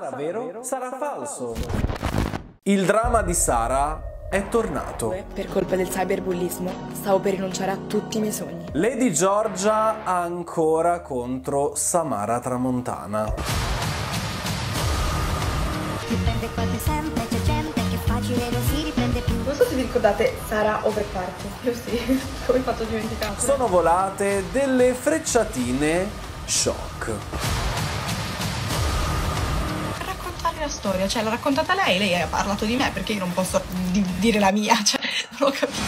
sarà vero, sarà falso. Il dramma di Sara è tornato. Per colpa del cyberbullismo stavo per rinunciare a tutti i miei sogni. Lady Giorgia ancora contro Samara Tramontana. Riprende quasi sempre, c'è gente che facile lo si riprende più. Non so se vi ricordate Sara Overparty. Io sì, come ho fatto a dimenticare. Sono volate delle frecciatine shock mia storia, cioè l'ha raccontata lei, lei ha parlato di me perché io non posso di dire la mia, cioè non ho capito.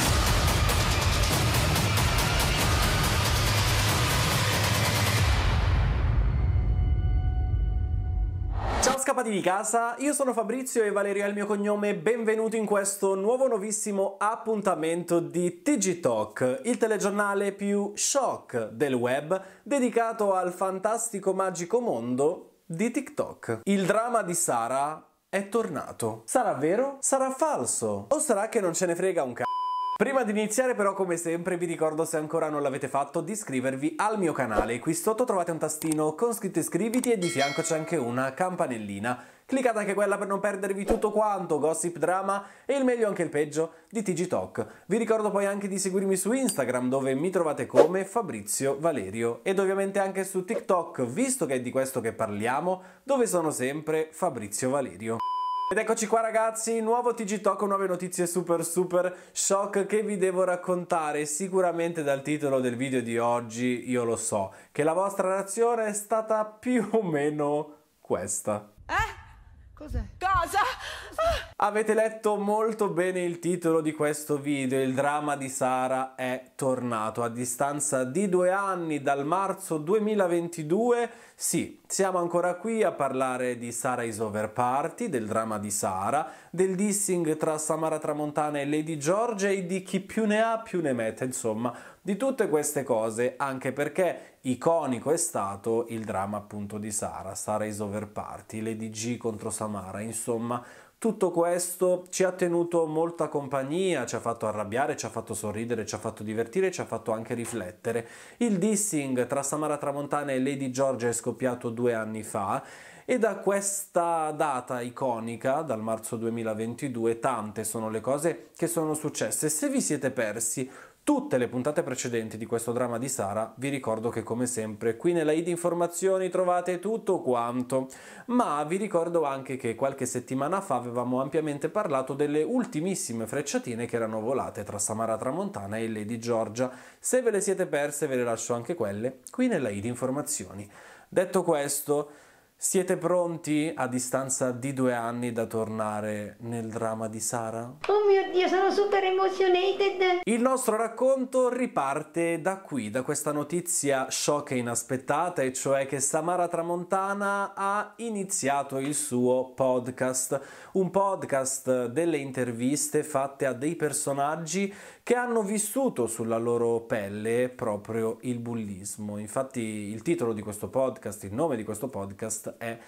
Ciao scappati di casa, io sono Fabrizio e Valeria è il mio cognome, benvenuti in questo nuovo nuovissimo appuntamento di TG Talk, il telegiornale più shock del web, dedicato al fantastico magico mondo di TikTok. Il dramma di Sara è tornato. Sarà vero? Sarà falso? O sarà che non ce ne frega un c***o? Prima di iniziare però come sempre vi ricordo se ancora non l'avete fatto di iscrivervi al mio canale. Qui sotto trovate un tastino con scritto iscriviti e di fianco c'è anche una campanellina Cliccate anche quella per non perdervi tutto quanto, gossip, drama e il meglio anche il peggio di TG Talk. Vi ricordo poi anche di seguirmi su Instagram dove mi trovate come Fabrizio Valerio ed ovviamente anche su TikTok, visto che è di questo che parliamo, dove sono sempre Fabrizio Valerio. Ed eccoci qua ragazzi, nuovo TG Talk, nuove notizie super super shock che vi devo raccontare. Sicuramente dal titolo del video di oggi io lo so che la vostra reazione è stata più o meno questa. Eh? Cos'è? Cosa? Avete letto molto bene il titolo di questo video, il dramma di Sara è tornato. A distanza di due anni dal marzo 2022, sì, siamo ancora qui a parlare di Sara is Over Party, del dramma di Sara, del dissing tra Samara Tramontana e Lady George e di chi più ne ha più ne mette, insomma, di tutte queste cose, anche perché iconico è stato il dramma appunto di Sara, Sara is Over Party, Lady G contro Samara, insomma tutto questo ci ha tenuto molta compagnia, ci ha fatto arrabbiare, ci ha fatto sorridere, ci ha fatto divertire, ci ha fatto anche riflettere. Il dissing tra Samara Tramontana e Lady Georgia è scoppiato due anni fa e da questa data iconica, dal marzo 2022, tante sono le cose che sono successe. Se vi siete persi Tutte le puntate precedenti di questo dramma di Sara vi ricordo che come sempre qui nella ID informazioni trovate tutto quanto, ma vi ricordo anche che qualche settimana fa avevamo ampiamente parlato delle ultimissime frecciatine che erano volate tra Samara Tramontana e Lady Giorgia. Se ve le siete perse ve le lascio anche quelle qui nella ID informazioni. Detto questo, siete pronti a distanza di due anni da tornare nel dramma di Sara? Oh mio Dio, sono super emotionated! Il nostro racconto riparte da qui, da questa notizia shock e inaspettata, e cioè che Samara Tramontana ha iniziato il suo podcast, un podcast delle interviste fatte a dei personaggi che hanno vissuto sulla loro pelle proprio il bullismo. Infatti il titolo di questo podcast, il nome di questo podcast è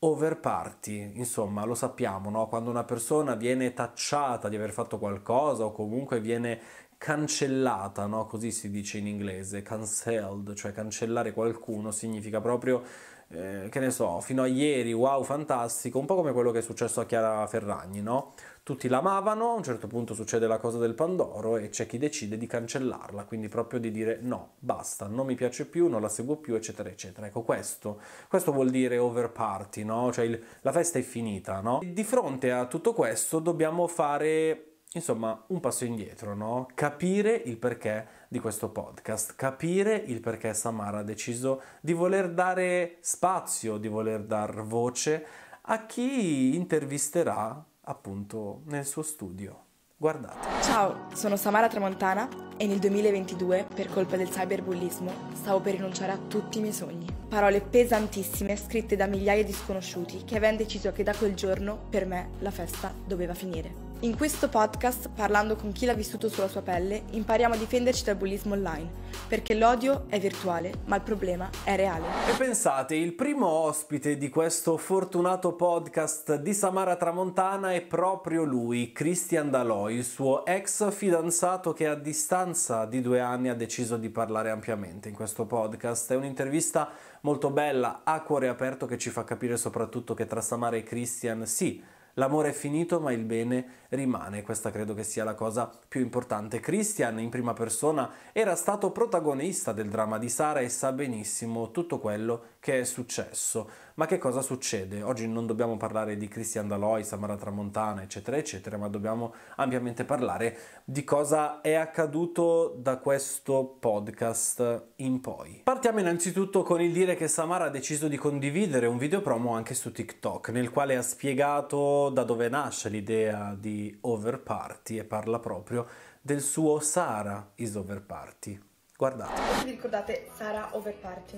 over party, insomma lo sappiamo, no? quando una persona viene tacciata di aver fatto qualcosa o comunque viene cancellata, no? così si dice in inglese, cancelled, cioè cancellare qualcuno significa proprio, eh, che ne so, fino a ieri, wow, fantastico, un po' come quello che è successo a Chiara Ferragni, no? tutti l'amavano, a un certo punto succede la cosa del Pandoro e c'è chi decide di cancellarla, quindi proprio di dire no, basta, non mi piace più, non la seguo più, eccetera, eccetera. Ecco questo, questo vuol dire over party, no? Cioè il, la festa è finita, no? E di fronte a tutto questo dobbiamo fare Insomma, un passo indietro, no? Capire il perché di questo podcast, capire il perché Samara ha deciso di voler dare spazio, di voler dar voce a chi intervisterà appunto nel suo studio. Guardate. Ciao, sono Samara Tramontana e nel 2022, per colpa del cyberbullismo, stavo per rinunciare a tutti i miei sogni. Parole pesantissime scritte da migliaia di sconosciuti che avevano deciso che da quel giorno, per me, la festa doveva finire. In questo podcast, parlando con chi l'ha vissuto sulla sua pelle, impariamo a difenderci dal bullismo online, perché l'odio è virtuale, ma il problema è reale. E pensate, il primo ospite di questo fortunato podcast di Samara Tramontana è proprio lui, Christian Dalò, il suo ex fidanzato che a distanza di due anni ha deciso di parlare ampiamente in questo podcast. È un'intervista molto bella, a cuore aperto, che ci fa capire soprattutto che tra Samara e Christian, sì, l'amore è finito, ma il bene rimane. Questa credo che sia la cosa più importante. Christian in prima persona era stato protagonista del dramma di Sara e sa benissimo tutto quello che è successo. Ma che cosa succede? Oggi non dobbiamo parlare di Christian Daloi, Samara Tramontana, eccetera, eccetera, ma dobbiamo ampiamente parlare di cosa è accaduto da questo podcast in poi. Partiamo innanzitutto con il dire che Samara ha deciso di condividere un video promo anche su TikTok, nel quale ha spiegato da dove nasce l'idea di di over party e parla proprio del suo Sara is over party. Guardate. Vi ricordate Sara over party?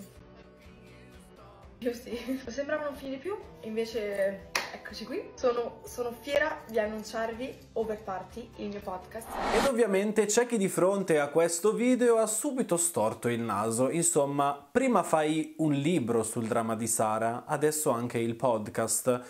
Io sì. Sembrava non finire più, invece eccoci qui. Sono, sono, fiera di annunciarvi Over Party, il mio podcast. Ed ovviamente c'è chi di fronte a questo video ha subito storto il naso. Insomma, prima fai un libro sul dramma di Sara, adesso anche il podcast.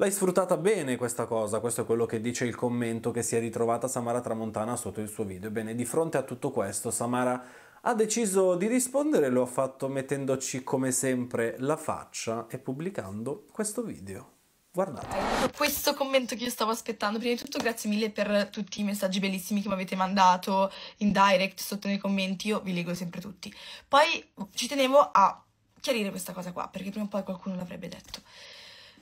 L'hai sfruttata bene questa cosa, questo è quello che dice il commento che si è ritrovata Samara Tramontana sotto il suo video. Ebbene, di fronte a tutto questo, Samara ha deciso di rispondere, lo ha fatto mettendoci come sempre la faccia e pubblicando questo video. Guardate. Questo commento che io stavo aspettando, prima di tutto grazie mille per tutti i messaggi bellissimi che mi avete mandato in direct sotto nei commenti, io vi leggo sempre tutti. Poi ci tenevo a chiarire questa cosa qua, perché prima o poi qualcuno l'avrebbe detto.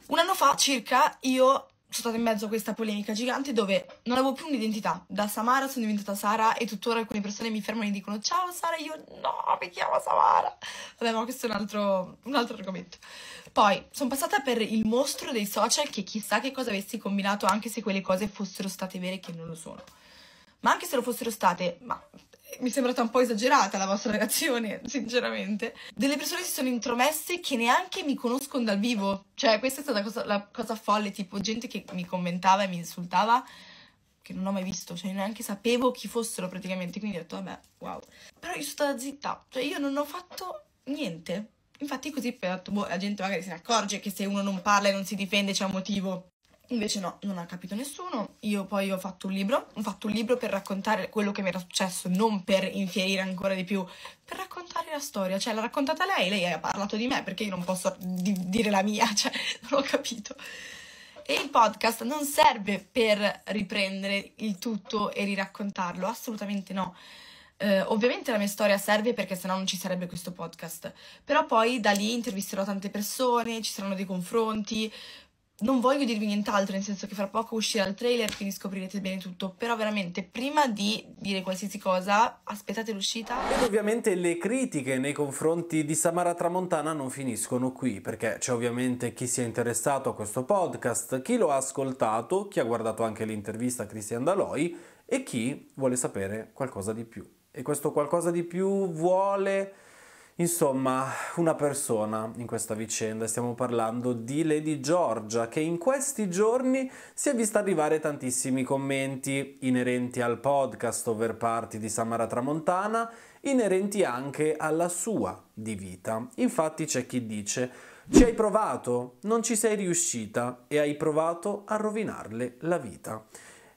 Un anno fa circa io sono stata in mezzo a questa polemica gigante dove non avevo più un'identità. Da Samara sono diventata Sara e tuttora alcune persone mi fermano e dicono ciao Sara, io no, mi chiamo Samara. Vabbè, ma questo è un altro, un altro argomento. Poi sono passata per il mostro dei social che chissà che cosa avessi combinato anche se quelle cose fossero state vere che non lo sono. Ma anche se lo fossero state, ma mi è sembrata un po' esagerata la vostra reazione, sinceramente. Delle persone si sono intromesse che neanche mi conoscono dal vivo. Cioè, questa è stata cosa, la cosa folle, tipo gente che mi commentava e mi insultava che non ho mai visto, cioè neanche sapevo chi fossero praticamente, quindi ho detto vabbè, wow. Però io sono stata zitta, cioè io non ho fatto niente. Infatti così ho detto, boh, la gente magari se ne accorge che se uno non parla e non si difende c'è un motivo. Invece no, non ha capito nessuno. Io poi ho fatto un libro, ho fatto un libro per raccontare quello che mi era successo, non per infierire ancora di più, per raccontare la storia. Cioè, l'ha raccontata lei, lei ha parlato di me, perché io non posso di dire la mia, cioè, non ho capito. E il podcast non serve per riprendere il tutto e riraccontarlo, assolutamente no. Eh, ovviamente la mia storia serve perché sennò non ci sarebbe questo podcast, però poi da lì intervisterò tante persone, ci saranno dei confronti, non voglio dirvi nient'altro, nel senso che fra poco uscirà il trailer, quindi scoprirete bene tutto. Però veramente, prima di dire qualsiasi cosa, aspettate l'uscita. Ed ovviamente le critiche nei confronti di Samara Tramontana non finiscono qui, perché c'è ovviamente chi si è interessato a questo podcast, chi lo ha ascoltato, chi ha guardato anche l'intervista a Cristian Daloi e chi vuole sapere qualcosa di più. E questo qualcosa di più vuole Insomma, una persona in questa vicenda, stiamo parlando di Lady Giorgia, che in questi giorni si è vista arrivare tantissimi commenti inerenti al podcast over party di Samara Tramontana, inerenti anche alla sua di vita. Infatti c'è chi dice ci hai provato, non ci sei riuscita e hai provato a rovinarle la vita.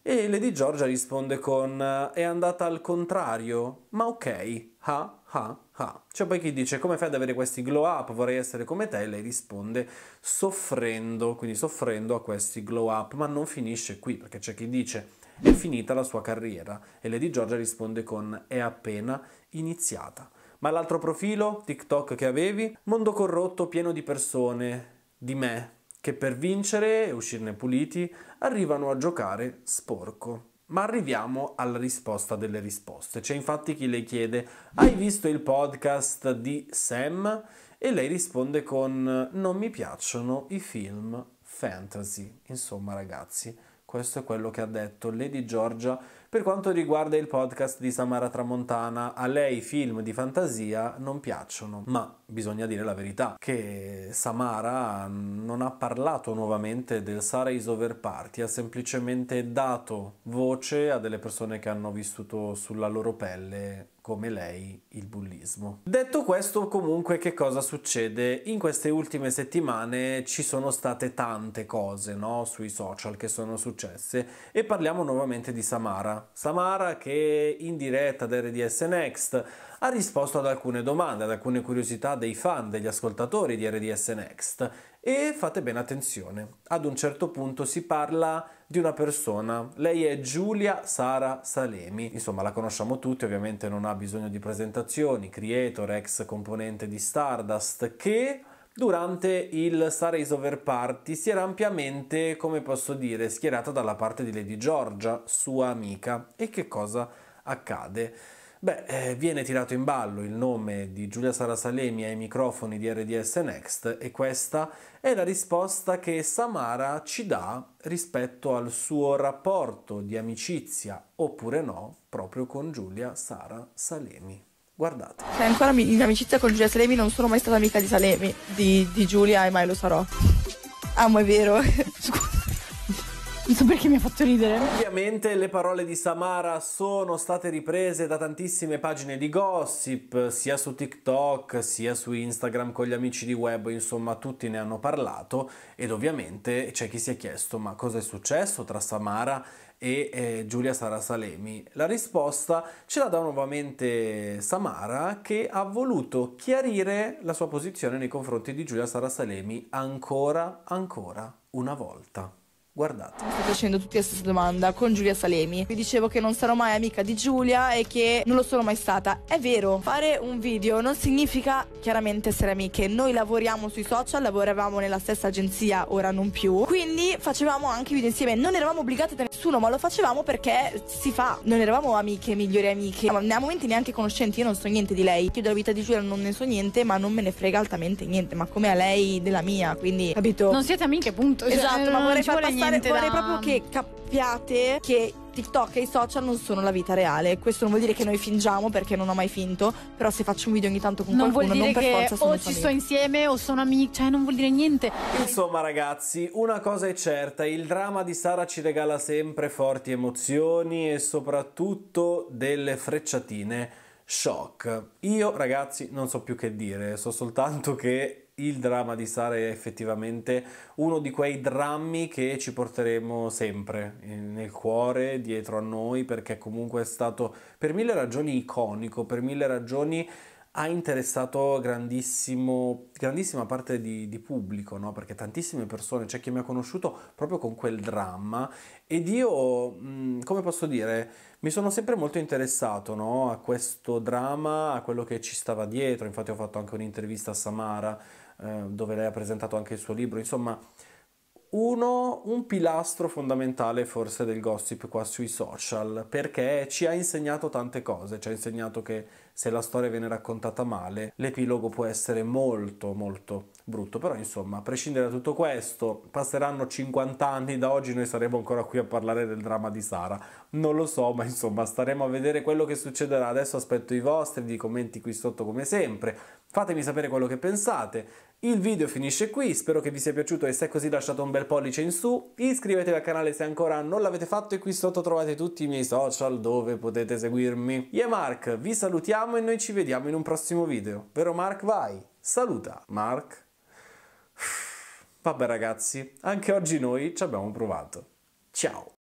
E Lady Giorgia risponde con è andata al contrario, ma ok, ha, ha, ha. C'è poi chi dice come fai ad avere questi glow up, vorrei essere come te, e lei risponde soffrendo, quindi soffrendo a questi glow up, ma non finisce qui perché c'è chi dice è finita la sua carriera e Lady Giorgia risponde con è appena iniziata. Ma l'altro profilo, TikTok che avevi? Mondo corrotto pieno di persone, di me, che per vincere e uscirne puliti arrivano a giocare sporco. Ma arriviamo alla risposta delle risposte. C'è infatti chi le chiede: Hai visto il podcast di Sam? E lei risponde con: Non mi piacciono i film fantasy. Insomma, ragazzi, questo è quello che ha detto Lady Giorgia per quanto riguarda il podcast di Samara Tramontana, a lei i film di fantasia non piacciono, ma bisogna dire la verità che Samara non ha parlato nuovamente del Sara is over party, ha semplicemente dato voce a delle persone che hanno vissuto sulla loro pelle come lei il bullismo. Detto questo comunque che cosa succede? In queste ultime settimane ci sono state tante cose no? sui social che sono successe e parliamo nuovamente di Samara. Samara che in diretta ad RDS Next ha risposto ad alcune domande, ad alcune curiosità dei fan, degli ascoltatori di RDS Next. E fate bene attenzione, ad un certo punto si parla di una persona, lei è Giulia Sara Salemi, insomma la conosciamo tutti, ovviamente non ha bisogno di presentazioni, creator, ex componente di Stardust, che durante il Saray's Over Party si era ampiamente, come posso dire, schierata dalla parte di Lady Georgia, sua amica. E che cosa accade? Beh, eh, viene tirato in ballo il nome di Giulia Sara Salemi ai microfoni di RDS Next e questa è la risposta che Samara ci dà rispetto al suo rapporto di amicizia, oppure no, proprio con Giulia Sara Salemi. Guardate. Cioè, ancora in amicizia con Giulia Salemi non sono mai stata amica di Salemi, di, di Giulia e mai lo sarò. Amo, è vero. Scusa. Non so perché mi ha fatto ridere. Ovviamente le parole di Samara sono state riprese da tantissime pagine di gossip, sia su TikTok, sia su Instagram con gli amici di web, insomma tutti ne hanno parlato ed ovviamente c'è chi si è chiesto ma cosa è successo tra Samara e eh, Giulia Sara Salemi. La risposta ce la dà nuovamente Samara che ha voluto chiarire la sua posizione nei confronti di Giulia Sara Salemi ancora, ancora una volta. Guardate. Mi state facendo tutti la stessa domanda con Giulia Salemi. Vi dicevo che non sarò mai amica di Giulia e che non lo sono mai stata. È vero, fare un video non significa chiaramente essere amiche. Noi lavoriamo sui social, lavoravamo nella stessa agenzia, ora non più. Quindi facevamo anche video insieme. Non eravamo obbligate da nessuno, ma lo facevamo perché si fa. Non eravamo amiche, migliori amiche. Ma a momenti neanche conoscenti, io non so niente di lei. Io della vita di Giulia non ne so niente, ma non me ne frega altamente niente. Ma come a lei della mia, quindi capito? Non siete amiche, punto. Cioè, esatto, cioè, ma vorrei far passare vorrei, da... proprio che capiate che TikTok e i social non sono la vita reale. Questo non vuol dire che noi fingiamo perché non ho mai finto, però se faccio un video ogni tanto con non qualcuno non per forza sono o ci sto insieme o sono amici, cioè non vuol dire niente. Insomma, ragazzi, una cosa è certa, il dramma di Sara ci regala sempre forti emozioni e soprattutto delle frecciatine shock. Io, ragazzi, non so più che dire, so soltanto che il dramma di Sara è effettivamente uno di quei drammi che ci porteremo sempre eh, nel cuore, dietro a noi, perché comunque è stato per mille ragioni iconico, per mille ragioni ha interessato grandissima parte di, di pubblico, no? perché tantissime persone, c'è cioè chi mi ha conosciuto proprio con quel dramma ed io, mm, come posso dire, mi sono sempre molto interessato no? a questo dramma, a quello che ci stava dietro, infatti ho fatto anche un'intervista a Samara Ehm, dove lei ha presentato anche il suo libro, insomma uno, un pilastro fondamentale forse del gossip qua sui social, perché ci ha insegnato tante cose, ci ha insegnato che se la storia viene raccontata male, l'epilogo può essere molto molto brutto, però insomma, a prescindere da tutto questo, passeranno 50 anni da oggi noi saremo ancora qui a parlare del dramma di Sara. Non lo so, ma insomma, staremo a vedere quello che succederà. Adesso aspetto i vostri, i commenti qui sotto come sempre. Fatemi sapere quello che pensate. Il video finisce qui, spero che vi sia piaciuto e se è così lasciate un bel pollice in su. Iscrivetevi al canale se ancora non l'avete fatto e qui sotto trovate tutti i miei social dove potete seguirmi. Io e Mark vi salutiamo e noi ci vediamo in un prossimo video. Vero Mark? Vai! Saluta Mark! Vabbè ragazzi, anche oggi noi ci abbiamo provato. Ciao!